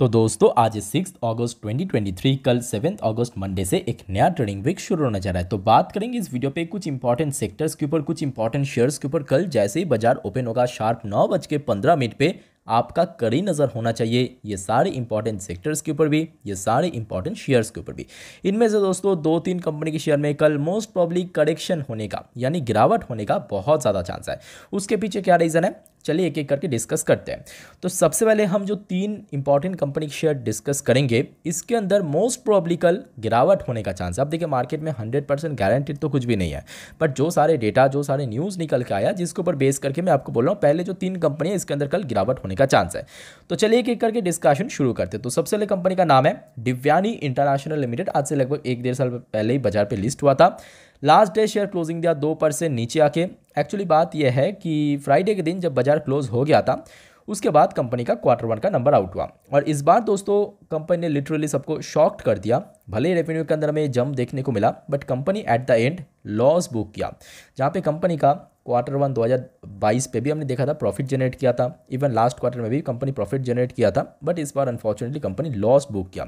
तो दोस्तों आज सिक्स अगस्त 2023 कल सेवन अगस्त मंडे से एक नया ट्रेडिंग वीक शुरू होने जा रहा है तो बात करेंगे इस वीडियो पे कुछ इंपॉर्टेंट सेक्टर्स के ऊपर कुछ इंपॉर्टेंट शेयर्स के ऊपर कल जैसे ही बाजार ओपन होगा शार्प नौ बज के पंद्रह मिनट पे आपका कड़ी नज़र होना चाहिए ये सारे इंपॉर्टेंट सेक्टर्स के ऊपर भी ये सारे इंपॉर्टेंट शेयर्स के ऊपर भी इनमें से दोस्तों दो तीन कंपनी के शेयर में कल मोस्ट प्रॉब्ली करेक्शन होने का यानी गिरावट होने का बहुत ज़्यादा चांस है उसके पीछे क्या रीज़न है चलिए एक एक करके डिस्कस करते हैं तो सबसे पहले हम जो तीन इंपॉर्टेंट कंपनी के शेयर डिस्कस करेंगे इसके अंदर मोस्ट प्रोबली कल गिरावट होने का चांस है अब देखिए मार्केट में हंड्रेड परसेंट गारंटेड तो कुछ भी नहीं है बट जो सारे डेटा जो सारे न्यूज़ निकल के आया जिसके ऊपर बेस करके मैं आपको बोल रहा हूँ पहले जो तीन कंपनी है इसके अंदर कल गिरावट होने का चांस है तो चलिए एक एक करके डिस्कशन शुरू करते हैं तो सबसे पहले कंपनी का नाम है दिव्यानी इंटरनेशनल लिमिटेड आज से लगभग एक डेढ़ साल पहले ही बाजार पर लिस्ट हुआ था लास्ट डे शेयर क्लोजिंग दिया दो परसेंट नीचे आके एक्चुअली बात यह है कि फ्राइडे के दिन जब बाजार क्लोज हो गया था उसके बाद कंपनी का क्वार्टर वन का नंबर आउट हुआ और इस बार दोस्तों कंपनी ने लिटरली सबको शॉक्ट कर दिया भले ही रेवेन्यू के अंदर हमें जम देखने को मिला but company at the end loss book किया जहाँ पे कंपनी का क्वार्टर वन 2022 पे भी हमने देखा था प्रॉफिट जनरेट किया था इवन लास्ट क्वार्टर में भी कंपनी प्रॉफिट जनरेट किया था बट इस बार अनफॉर्चुनेटली कंपनी लॉस बुक किया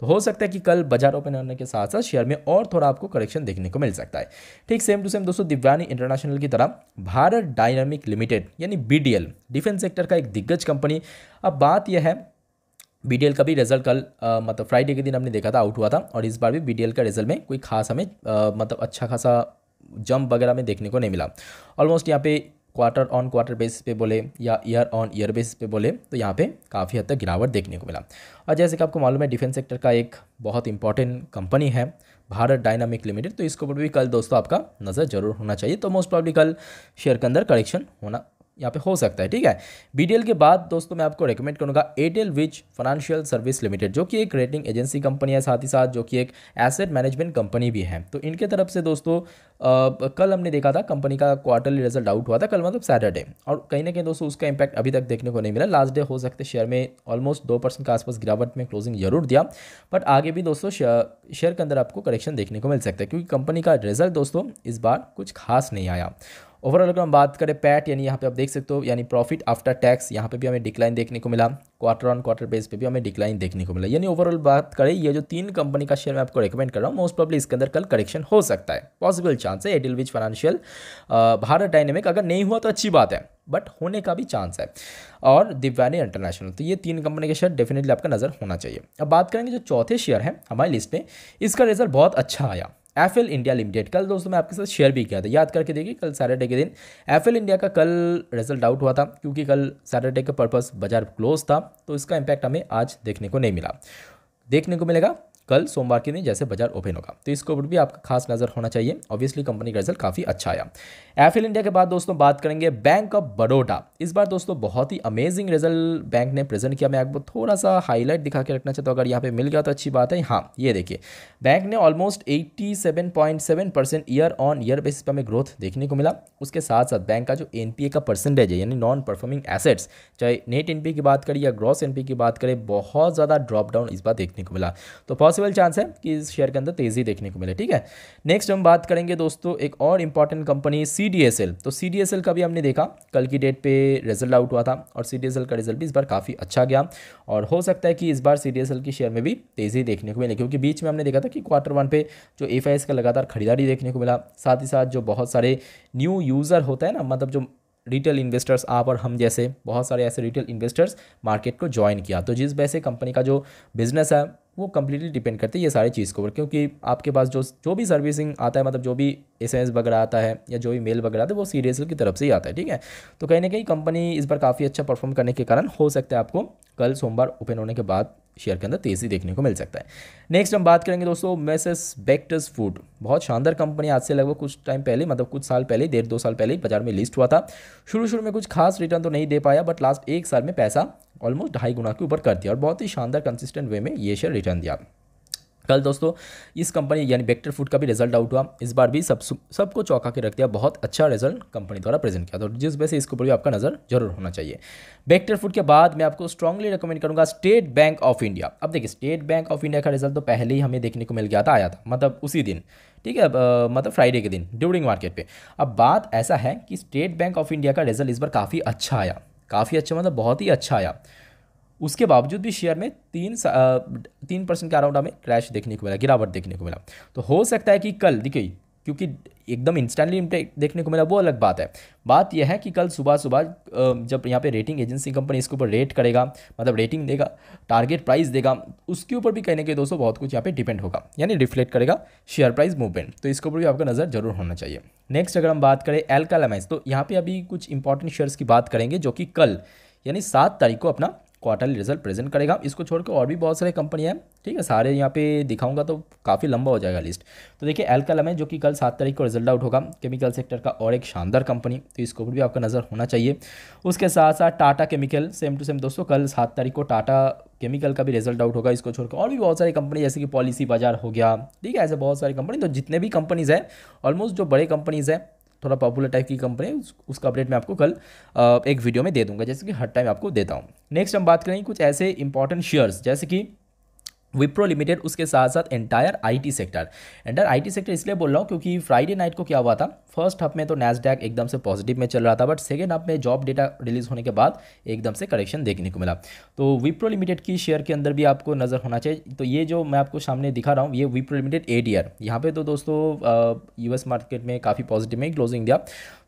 तो हो सकता है कि कल बाजार ओपन होने के साथ साथ शेयर में और थोड़ा आपको करेक्शन देखने को मिल सकता है ठीक सेम टू सेम दोस्तों दिव्यानी इंटरनेशनल की तरह भारत डायनामिक लिमिटेड यानी बी डिफेंस सेक्टर का एक दिग्गज कंपनी अब बात यह है बी डी एल का भी रिजल्ट कल मतलब फ्राइडे के दिन हमने देखा था आउट हुआ था और इस बार भी बी डी एल का रिजल्ट में कोई खास हमें आ, मतलब अच्छा खासा जंप वगैरह में देखने को नहीं मिला ऑलमोस्ट यहाँ पे क्वार्टर ऑन क्वार्टर बेसिस पे बोले या ईयर ऑन ईयर बेसिस पे बोले तो यहाँ पे काफ़ी हद तक गिरावट देखने को मिला और जैसे कि आपको मालूम है डिफेंस सेक्टर का एक बहुत इंपॉर्टेंट कंपनी है भारत डायनामिक लिमिटेड तो इसके ऊपर भी कल दोस्तों आपका नज़र जरूर होना चाहिए तो मोस्ट प्रॉब्ली कल शेयर के अंदर करेक्शन होना यहाँ पे हो सकता है ठीक है बी के बाद दोस्तों मैं आपको रेकमेंड करूँगा Edelweiss financial service limited जो कि एक रेटिंग एजेंसी कंपनी है साथ ही साथ जो कि एक एसेट मैनेजमेंट कंपनी भी है तो इनके तरफ से दोस्तों आ, कल हमने देखा था कंपनी का क्वार्टरली रिजल्ट आउट हुआ था कल मतलब सैटरडे और कहीं ना कहीं दोस्तों उसका इंपैक्ट अभी तक देखने को नहीं मिला लास्ट डे हो सकते शेयर में ऑलमोस्ट दो परसेंट के आसपास गिरावट में क्लोजिंग जरूर दिया बट आगे भी दोस्तों शेयर के अंदर आपको करेक्शन देखने को मिल सकता है क्योंकि कंपनी का रिजल्ट दोस्तों इस बार कुछ खास नहीं आया ओवरऑल अगर हम बात करें पैट यानी यहाँ पे आप देख सकते हो यानी प्रॉफिट आफ्टर टैक्स यहाँ पे भी हमें डिक्लाइन देखने को मिला क्वार्टर ऑन क्वार्टर बेस पे भी हमें डिक्लाइन देखने को मिला यानी ओवरऑल बात करें ये जो तीन कंपनी का शेयर मैं आपको रिकमेंड कर रहा हूँ मोस्ट प्रॉब्ली इसके अंदर कल करेक्शन हो सकता है पॉसिबल चांस है Edelweiss financial Bharat dynamic अगर नहीं हुआ तो अच्छी बात है बट होने का भी चांस है और दिव्यानी इंटरनेशनल तो ये तीन कंपनी के शेयर डेफिनेटली आपका नज़र होना चाहिए अब बात करेंगे जो चौथे शेयर है हमारी लिस्ट में इसका रिजल्ट बहुत अच्छा आया एफ इंडिया लिमिटेड कल दोस्तों मैं आपके साथ शेयर भी किया था याद करके देखिए कल सैटरडे के दिन एफ इंडिया का कल रिजल्ट आउट हुआ था क्योंकि कल सैटरडे का पर्पज बाजार क्लोज था तो इसका इम्पैक्ट हमें आज देखने को नहीं मिला देखने को मिलेगा कल सोमवार के दिन जैसे बाजार ओपन होगा तो इसके ऊपर भी आपका खास नज़र होना चाहिए ऑब्वियसली कंपनी का रिजल्ट काफ़ी अच्छा आया एफिल इंडिया के बाद दोस्तों बात करेंगे बैंक ऑफ बड़ोडा इस बार दोस्तों बहुत ही अमेजिंग रिजल्ट बैंक ने प्रेजेंट किया मैं आपको थोड़ा सा हाईलाइट दिखा के रखना चाहता हूँ अगर यहाँ पे मिल गया तो अच्छी बात है हाँ ये देखिए बैंक ने almost eighty percent year on year basis पर हमें ग्रोथ देखने को मिला उसके साथ साथ बैंक का जो एन का परसेंटेज है यानी नॉन परफॉर्मिंग एसेट्स चाहे नेट एन की बात करें या ग्रॉस एन की बात करें बहुत ज़्यादा ड्रॉप डाउन इस बार देखने को मिला तो फर्स्ट पॉसिबल चांस है कि इस शेयर के अंदर तेज़ी देखने को मिले ठीक है नेक्स्ट हम बात करेंगे दोस्तों एक और इंपॉर्टेंट कंपनी सी तो सी का भी हमने देखा कल की डेट पर रिजल्ट आउट हुआ था और सी का रिजल्ट भी इस बार काफ़ी अच्छा गया और हो सकता है कि इस बार सी की शेयर में भी तेज़ी देखने को मिले क्योंकि बीच में हमने देखा था कि क्वार्टर वन पे जो एफ का लगातार खरीदारी देखने को मिला साथ ही साथ जो बहुत सारे न्यू यूज़र होता है ना मतलब जो रिटेल इन्वेस्टर्स आप और हम जैसे बहुत सारे ऐसे रिटेल इन्वेस्टर्स मार्केट को ज्वाइन किया तो जिस वजह से कंपनी का जो बिज़नेस है वो कम्प्लीटली डिपेंड करती है ये सारी चीज़ के ऊपर क्योंकि आपके पास जो जो भी सर्विसिंग आता है मतलब जो भी एस एम एस वगैरह आता है या जो भी मेल वगैरह आता है वो सी डी एस एल की तरफ से ही आता है ठीक है तो कहीं ना कहीं कंपनी इस बार काफ़ी अच्छा परफॉर्म करने के कारण हो सकता है आपको कल सोमवार ओपन होने के बाद शेयर के अंदर तेज़ी देखने को मिल सकता है नेक्स्ट हम बात करेंगे दोस्तों मेसेस बेक्टस फूड बहुत शानदार कंपनी आज से लगभग कुछ टाइम पहले मतलब कुछ साल पहले डेढ़ दो साल पहले बाजार में लिस्ट हुआ था शुरू शुरू में कुछ खास रिटर्न तो नहीं दे पाया बट लास्ट एक साल में पैसा ऑलमोस्ट ढाई गुना के ऊपर कर दिया और बहुत ही शानदार कंसिस्टेंट वे में ये शेयर रिटर्न दिया कल दोस्तों इस कंपनी यानी बेक्टर फूड का भी रिजल्ट आउट हुआ इस बार भी सब सबको चौंका के रख दिया बहुत अच्छा रिजल्ट कंपनी द्वारा प्रेजेंट किया तो जिस वजह से इसके ऊपर भी आपका नज़र जरूर होना चाहिए बेक्टर फूड के बाद मैं आपको स्ट्रांगली रिकमेंड करूंगा स्टेट बैंक ऑफ इंडिया अब देखिए स्टेट बैंक ऑफ इंडिया का रिजल्ट तो पहले ही हमें देखने को मिल गया था आया था मतलब उसी दिन ठीक है मतलब फ्राइडे के दिन ड्यूरिंग मार्केट पर अब बात ऐसा है कि स्टेट बैंक ऑफ इंडिया का रिजल्ट इस बार काफ़ी अच्छा आया काफ़ी अच्छा मतलब बहुत ही अच्छा आया उसके बावजूद भी शेयर में तीन तीन परसेंट का अराउंड हमें क्रैश देखने को मिला गिरावट देखने को मिला तो हो सकता है कि कल देखिए क्योंकि एकदम इंस्टेंटली इम्पैक्ट देखने को मिला वो अलग बात है बात यह है कि कल सुबह सुबह जब यहाँ पे रेटिंग एजेंसी कंपनी इसके ऊपर रेट करेगा मतलब रेटिंग देगा टारगेट प्राइस देगा उसके ऊपर भी कहने के दोस्तों बहुत कुछ यहाँ पे डिपेंड होगा यानी रिफ्लेक्ट करेगा शेयर प्राइस मूवमेंट तो इसके ऊपर भी आपका नज़र जरूर होना चाहिए नेक्स्ट अगर हम बात करें एल्कालामाइज तो यहाँ पर अभी कुछ इंपॉर्टेंट शेयर्स की बात करेंगे जो कि कल यानी सात तारीख को अपना क्वार्टरली रिजल्ट प्रेजेंट करेगा इसको छोड़कर और भी बहुत सारे कंपनियाँ हैं ठीक है सारे यहाँ पे दिखाऊंगा तो काफ़ी लंबा हो जाएगा लिस्ट तो देखिए एल्कलम है जो कि कल सात तारीख को रिजल्ट आउट होगा केमिकल सेक्टर का और एक शानदार कंपनी तो इसको भी आपका नज़र होना चाहिए उसके साथ साथ Tata chemical same to same दोस्तों कल सात तारीख को टाटा केमिकल का भी रिजल्ट आउट होगा इसको छोड़कर और भी बहुत सारी कंपनी जैसे कि पॉलिसी बाजार हो गया ठीक है ऐसे बहुत सारी कंपनी तो जितने भी कंपनीज़ हैं ऑलमोस्ट जो बड़े कंपनीज़ हैं थोड़ा पॉपुलर टाइप की कंपनी है उसका अपडेट मैं आपको कल एक वीडियो में दे दूंगा जैसे कि हर टाइम आपको देता हूँ नेक्स्ट हम बात करेंगे कुछ ऐसे इंपॉर्टेंट शेयर्स जैसे कि विप्रो लिमिटेड उसके साथ साथ entire IT sector entire IT sector इसलिए बोल रहा हूँ क्योंकि फ्राइडे नाइट को क्या हुआ था फर्स्ट हफ में तो नैसडैक एकदम से पॉजिटिव में चल रहा था बट सेकेंड हफ में जॉब डेटा रिलीज होने के बाद एकदम से करेक्शन देखने को मिला तो विप्रो लिमिटेड की शेयर के अंदर भी आपको नज़र होना चाहिए तो ये जो मैं आपको सामने दिखा रहा हूँ ये Wipro limited A D R यहाँ पर तो दोस्तों यूएस मार्केट में काफ़ी पॉजिटिव में क्लोजिंग दिया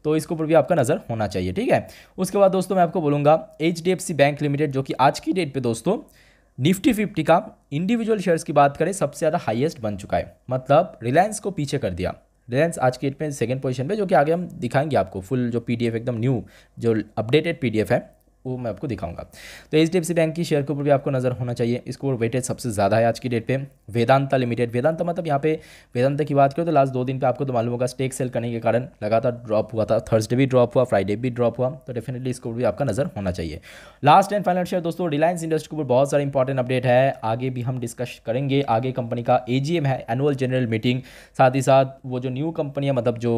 तो इसके ऊपर भी आपका नज़र होना चाहिए ठीक है उसके बाद दोस्तों मैं आपको बोलूँगा H D F C bank limited जो कि आज की डेट पर दोस्तों निफ्टी फिफ्टी का इंडिविजुअल शेयर्स की बात करें सबसे ज़्यादा हाईएस्ट बन चुका है मतलब रिलायंस को पीछे कर दिया रिलायंस आज की डेट में सेकेंड पोजीशन पे जो कि आगे हम दिखाएंगे आपको फुल जो पीडीएफ एकदम न्यू जो अपडेटेड पीडीएफ है वो मैं आपको दिखाऊंगा तो एच डी बैंक की शेयर के ऊपर भी आपको नज़र होना चाहिए इसको वेटेज सबसे ज़्यादा है आज की डेट पे वेदांता लिमिटेड वेदांता मतलब यहाँ पे वेदांता की बात करो तो लास्ट दो दिन पे आपको तो मालूम होगा स्टेक सेल करने के कारण लगातार ड्रॉप हुआ था थर्सडे भी ड्रॉप हुआ फ्राइडे भी ड्रॉप हुआ तो डेफिनेटली इसको भी आपका नज़र होना चाहिए लास्ट एंड फाइनल शेयर दोस्तों रिलायंस इंडस्ट्री के ऊपर बहुत सारे इंपॉर्टेंट अपडेट है आगे भी हम डिस्कस करेंगे आगे कंपनी का ए है एनुअल जनरल मीटिंग साथ ही साथ वो जो न्यू कंपनी है मतलब जो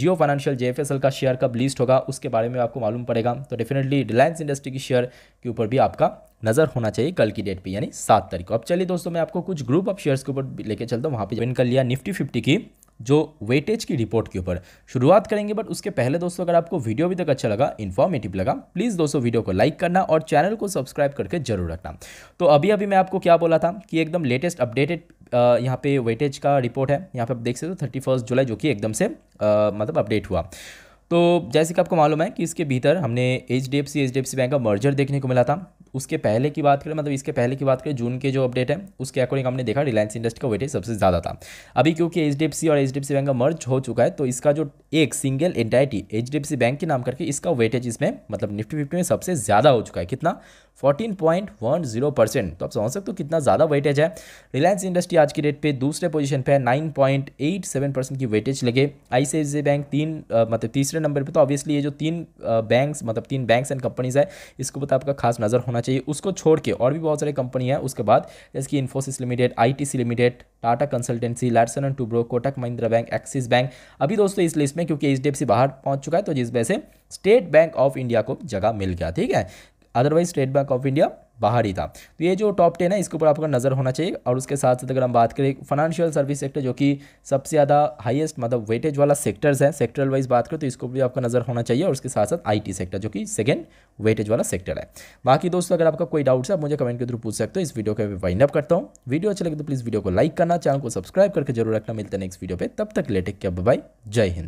जियो फाइनेंशियल जे का शेयर कब लिस्ट होगा उसके बारे में आपको मालूम पड़ेगा तो डेफिनेटली रिलायंस इंडस्ट्री की शेयर के ऊपर भी आपका नज़र होना चाहिए कल की डेट पे यानी सात तारीख को अब चलिए दोस्तों मैं आपको कुछ ग्रुप ऑफ शेयर्स के ऊपर लेके चलता हूँ वहाँ पे ज्वाइन कर लिया निफ्टी फिफ्टी की जो वेटेज की रिपोर्ट के ऊपर शुरुआत करेंगे बट उसके पहले दोस्तों अगर आपको वीडियो अभी तक अच्छा लगा इन्फॉर्मेटिव लगा प्लीज़ दोस्तों वीडियो को लाइक करना और चैनल को सब्सक्राइब करके जरूर रखना तो अभी अभी मैं आपको क्या बोला था कि एकदम लेटेस्ट अपडेटेड यहाँ पे वेटेज का रिपोर्ट है यहाँ पे आप देख सकते हो थर्टी फर्स्ट जुलाई जो कि एकदम से आ, मतलब अपडेट हुआ तो जैसे कि आपको मालूम है कि इसके भीतर हमने H D F C H D F C bank का मर्जर देखने को मिला था उसके पहले की बात करें मतलब इसके पहले की बात करें जून के जो अपडेट है उसके अकॉर्डिंग हमने देखा रिलायंस इंडस्ट्री का वेटेज सबसे ज़्यादा था अभी क्योंकि एच डी एफ सी और H D F C bank का मर्ज हो चुका है तो इसका जो एक single entity H D F C bank के नाम करके इसका वेटेज इसमें मतलब निफ्टी फिफ्टी में सबसे ज़्यादा हो चुका है कितना 14.10 परसेंट तो आप समझ सकते हो कितना ज़्यादा वेटेज है रिलायंस इंडस्ट्री आज की डेट पे दूसरे पोजीशन पे है 9.87 परसेंट की वेटेज लगे आई बैंक तीन आ, मतलब तीसरे नंबर पे तो ऑब्वियसली ये जो तीन बैंक्स मतलब तीन बैंक्स एंड कंपनीज़ है इसको पता आपका खास नज़र होना चाहिए उसको छोड़ के और भी बहुत सारी कंपनी है उसके बाद जैसे कि इन्फोसिस लिमिटेड आई limited Tata consultancy Larsen and Toubro Kotak Mahindra bank Axis bank अभी दोस्तों इस लिस्ट में क्योंकि एच बाहर पहुँच चुका है तो जिस वजह से स्टेट बैंक ऑफ इंडिया को जगह मिल गया ठीक है otherwise State Bank of India बाहर ही था तो ये जो टॉप टेन है इसके ऊपर आपका नज़र होना चाहिए और उसके साथ साथ अगर हम बात करें फाइनेंशियल सर्विस सेक्टर जो कि सबसे ज़्यादा हाईएस्ट मतलब वेटेज वाला सेक्टर्स है सेक्टरल वाइज बात करें तो इसको भी आपका नज़र होना चाहिए और उसके साथ साथ आईटी सेक्टर जो कि सेकेंड वेटेज वाला सेक्टर है बाकी दोस्तों अगर आपका कोई डाउट्स है आप मुझे कमेंट के थ्रू पूछ सकते हो इस वीडियो को भी वाइंड अप करता हूँ वीडियो अच्छा लगे तो प्लीज़ वीडियो को लाइक करना चैनल को सब्सक्राइब करके जरूर रखना मिलता है नेक्स्ट वीडियो पर तब तक लेटेक के बाय जय हिंद